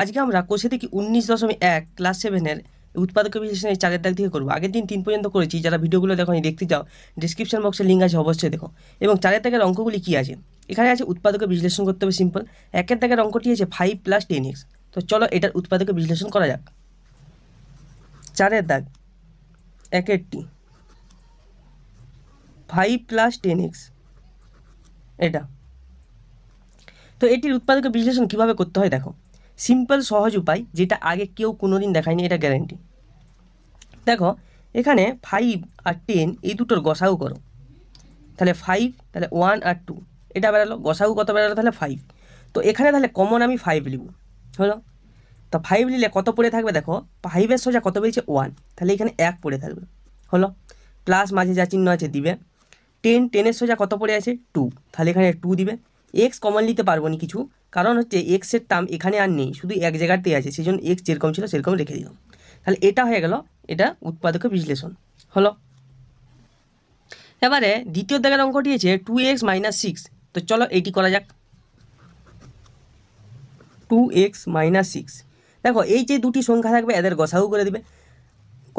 আজকে আমরা কোষে থেকে উনিশ দশমিক এক ক্লাস সেভেনের উৎপাদক বিশ্লেষণের চারের দাগ থেকে করবো আগের দিন তিন পর্যন্ত করেছি যারা ভিডিওগুলো দেখো দেখতে চাও ডিসক্রিপশন বক্সে লিঙ্ক আছে অবশ্যই দেখো এবং চারের দাগের অঙ্কগুলি কী আছে এখানে আছে উৎপাদকে বিশ্লেষণ করতে হবে সিম্পল একের দাগের অঙ্কটি আছে ফাইভ প্লাস টেন এক্স তো চলো এটার উৎপাদকে বিশ্লেষণ করা যাক চারের দাগ একেরটি ফাইভ প্লাস টেন এক্স এটা তো এটির উৎপাদকে বিশ্লেষণ কীভাবে করতে হয় দেখো সিম্পল সহজ উপায় যেটা আগে কেউ কোনো দিন দেখায়নি এটা গ্যারেন্টি দেখো এখানে ফাইভ আর টেন এই দুটোর গসাউ করো তাহলে ফাইভ তাহলে ওয়ান আর টু এটা বেরালো গসাউ কত বেরালো তাহলে ফাইভ তো এখানে তাহলে কমন আমি ফাইভ লিব হলো তো ফাইভ নিলে কত পড়ে থাকবে দেখো ফাইভের সোজা কত বেড়েছে ওয়ান তাহলে এখানে এক পড়ে থাকবে হলো প্লাস মাঝে যা চিহ্ন আছে দিবে টেন টেনের সোজা কত পড়ে আছে টু তাহলে এখানে টু দিবে এক্স কমন নিতে পারবো না কিছু কারণ হচ্ছে এক্সের টার্ম এখানে আর নেই শুধু এক জায়গাতেই আছে সেই জন্য এক্স যেরকম ছিল সেরকম রেখে দিলাম তাহলে এটা হয়ে গেল এটা উৎপাদকের বিশ্লেষণ হলো এবারে দ্বিতীয় দেখার অঙ্কটি আছে টু এক্স মাইনাস সিক্স তো চলো এটি করা যাক টু এক্স মাইনাস সিক্স দেখো এই যে দুটি সংখ্যা থাকবে এদের গসাউ করে দেবে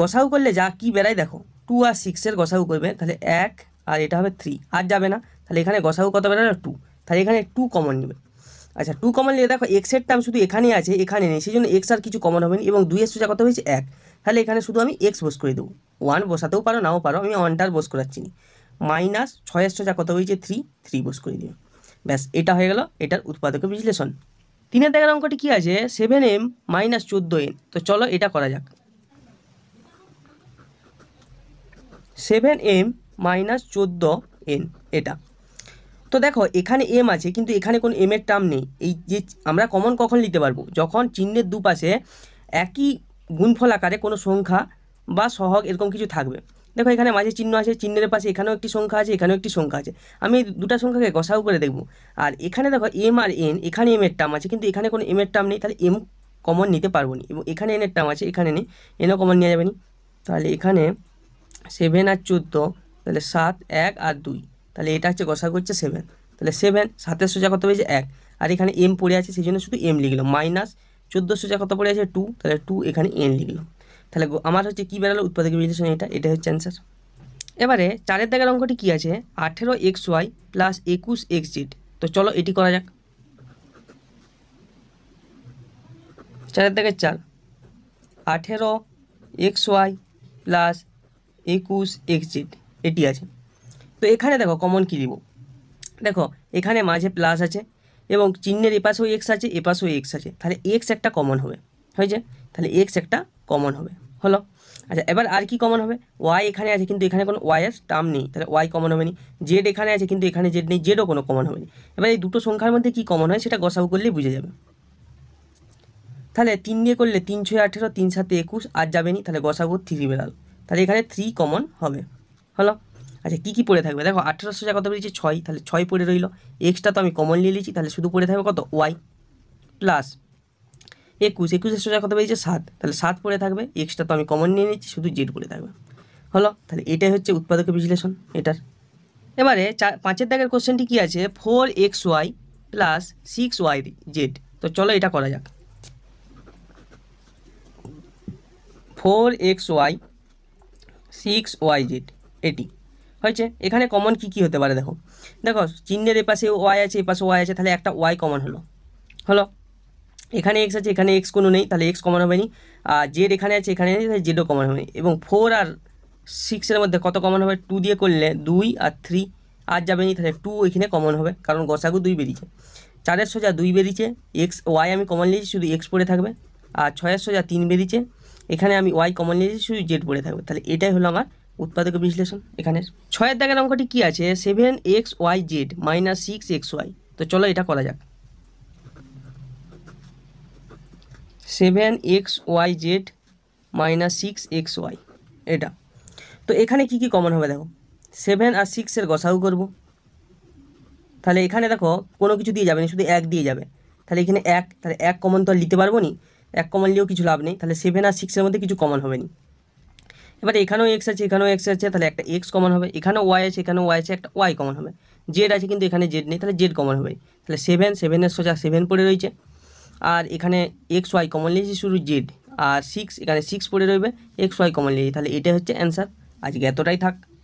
গসাউ করলে যা কি বেড়াই দেখো টু আর সিক্সের গসাউ করবে তাহলে এক আর এটা হবে থ্রি আর যাবে না তাহলে এখানে গসাউ কত বেড়ালো টু তাহলে এখানে টু কমন নেবে আচ্ছা টু কমন নিয়ে দেখো এক্সের টার্ম শুধু এখানে আছে এখানে নেই সেই জন্য এক্স আর কিছু কমন হবে না এবং দুইয়ের সোজা কথা হয়েছে এক তাহলে এখানে শুধু আমি এক্স বোস করে দেবো ওয়ান বসাতেও পারো নাও পারো আমি ওয়ানটার বোস করাচ্ছি নি মাইনাস ছয়ের যা কত হয়েছে থ্রি থ্রি বোস করে দিও ব্যাস এটা হয়ে গেল এটার উৎপাদকের বিশ্লেষণ তিনের দেখার অঙ্কটি কী আছে সেভেন এম মাইনাস চোদ্দো এন তো চলো এটা করা যাক সেভেন এম মাইনাস চোদ্দো এন এটা তো দেখো এখানে এম আছে কিন্তু এখানে কোনো এম এর টার্ম নেই এই যে আমরা কমন কখন লিখতে পারবো যখন চিহ্নের দুপাশে একই গুণফল আকারে কোনো সংখ্যা বা সহগ এরকম কিছু থাকবে দেখো এখানে মাঝে চিহ্ন আছে চিহ্নের পাশে এখানেও একটি সংখ্যা আছে এখানেও একটি সংখ্যা আছে আমি দুটা সংখ্যাকে গসাও করে দেখব আর এখানে দেখো এম আর এন এখানে এম এর টার্ম আছে কিন্তু এখানে কোনো এম এর টার্ম নেই তাহলে এম কমন নিতে পারবো না এবং এখানে এনের টার্ম আছে এখানে নেই এনও কমন নেওয়া যাবে না তাহলে এখানে সেভেন আর চোদ্দো তাহলে সাত এক আর দুই তাহলে এটা হচ্ছে গসা করছে সেভেন তাহলে সেভেন সাতের সোজা কত পেয়েছে এক আর এখানে এম পড়ে আছে সেই জন্য শুধু এম লিখলো মাইনাস চোদ্দো সোজা কত পড়ে আছে টু তাহলে টু এখানে এন লিখলো তাহলে আমার হচ্ছে কী বেরালো উৎপাদক বিশ্লেষণ এটা এটা হচ্ছে অ্যান্সার এবারে চারের দাগের অঙ্কটি কী আছে আঠেরো এক্স ওয়াই প্লাস একুশ এক্স জিট তো চলো এটি করা যাক চারের দাগের চার আঠেরো এক্স ওয়াই প্লাস একুশ এক্স জিট এটি আছে তো এখানে দেখো কমন কী দিব দেখো এখানে মাঝে প্লাস আছে এবং চিহ্নের এপাশেও এক্স আছে এপাশেও এক্স আছে তাহলে এক্স একটা কমন হবে হয়েছে তাহলে এক্স একটা কমন হবে হলো আচ্ছা এবার আর কি কমন হবে ওয়াই এখানে আছে কিন্তু এখানে কোনো ওয়াইয়ের টার্ম নেই তাহলে ওয়াই কমন হবে নি জেড এখানে আছে কিন্তু এখানে জেড নেই জেডও কোনো কমন হবে নি এবার এই দুটো সংখ্যার মধ্যে কি কমন হয় সেটা গসাউ করলেই বুঝে যাবে তাহলে তিন দিয়ে করলে তিন ছয় আঠেরো তিন সাতে একুশ আর যাবে নি তাহলে গসাউ থ্রি বেরাল তাহলে এখানে থ্রি কমন হবে হলো আচ্ছা কী কী পড়ে থাকবে দেখো আঠেরোশো যা কত বেরিয়েছে ছয় তাহলে ছয় পড়ে রইল এক্সটা তো আমি কমন নিয়ে নিয়েছি তাহলে শুধু পড়ে থাকবে কত ওয়াই প্লাস একুশ একুশের সোজা কত বেরিয়েছে সাত তাহলে সাত পড়ে থাকবে এক্সটা তো আমি কমন নিয়ে নিচ্ছি শুধু জেড পড়ে থাকবে হলো তাহলে এটাই হচ্ছে উৎপাদকের বিশ্লেষণ এটার এবারে চার পাঁচের দাগের কোশ্চেনটি কী আছে four X Y plus six Y Z তো চলো এটা করা যাক four X Y six Y Z এটি হয়েছে এখানে কমন কি কি হতে পারে দেখো দেখো চিহ্নের এপাশে ওয়াই আছে এপাশে ওয়াই আছে তাহলে একটা ওয়াই কমন হলো হলো এখানে এক্স আছে এখানে এক্স কোনো নেই তাহলে এক্স কমন হবে নি আর জেড এখানে আছে এখানে নেই তাহলে জেডও কমন হবে এবং ফোর আর সিক্সের মধ্যে কত কমন হবে টু দিয়ে করলে দুই আর থ্রি আর যাবে নি তাহলে টু এখানে কমন হবে কারণ গসাগু দুই বেরিয়েছে চারের সোজা দুই বেরিয়েছে এক্স ওয়াই আমি কমন নিয়েছি শুধু এক্স পড়ে থাকবে আর ছয়ের সোজা তিন বেরিয়েছে এখানে আমি ওয়াই কমন নিয়েছি শুধু জেড পড়ে থাকবে তাহলে এটাই হলো আমার উৎপাদক বিশ্লেষণ এখানে ছয়ের দাগের অঙ্কটি কী আছে seven X Y Z minus six X Y তো চলো এটা করা যাক seven X Y Z minus six X Y এটা তো এখানে কি কি কমন হবে দেখো সেভেন আর সিক্সের গসাউ করব তাহলে এখানে দেখো কোনো কিছু দিয়ে যাবে না শুধু এক দিয়ে যাবে তাহলে এখানে এক তাহলে এক কমন তো আর নিতে পারবো নি এক কমন নিয়েও কিছু লাভ নেই তাহলে সেভেন আর সিক্সের মধ্যে কিছু কমন হবে না এবার এখানেও এক্স আছে এখানেও এক্স আছে তাহলে একটা এক্স কমন হবে এখানেও ওয়াই আছে এখানেও ওয়াই আছে একটা ওয়াই কমন হবে জেড আছে কিন্তু এখানে জেড নেই তাহলে জেড কমন হবে তাহলে সেভেন সেভেনের সোজা সেভেন পড়ে রয়েছে আর এখানে এক্স ওয়াই কমন নিয়েছি শুধু জেড আর সিক্স এখানে সিক্স পড়ে রইবে এক্স ওয়াই কমন নিয়েছি তাহলে এটাই হচ্ছে অ্যান্সার আজকে এতটাই থাক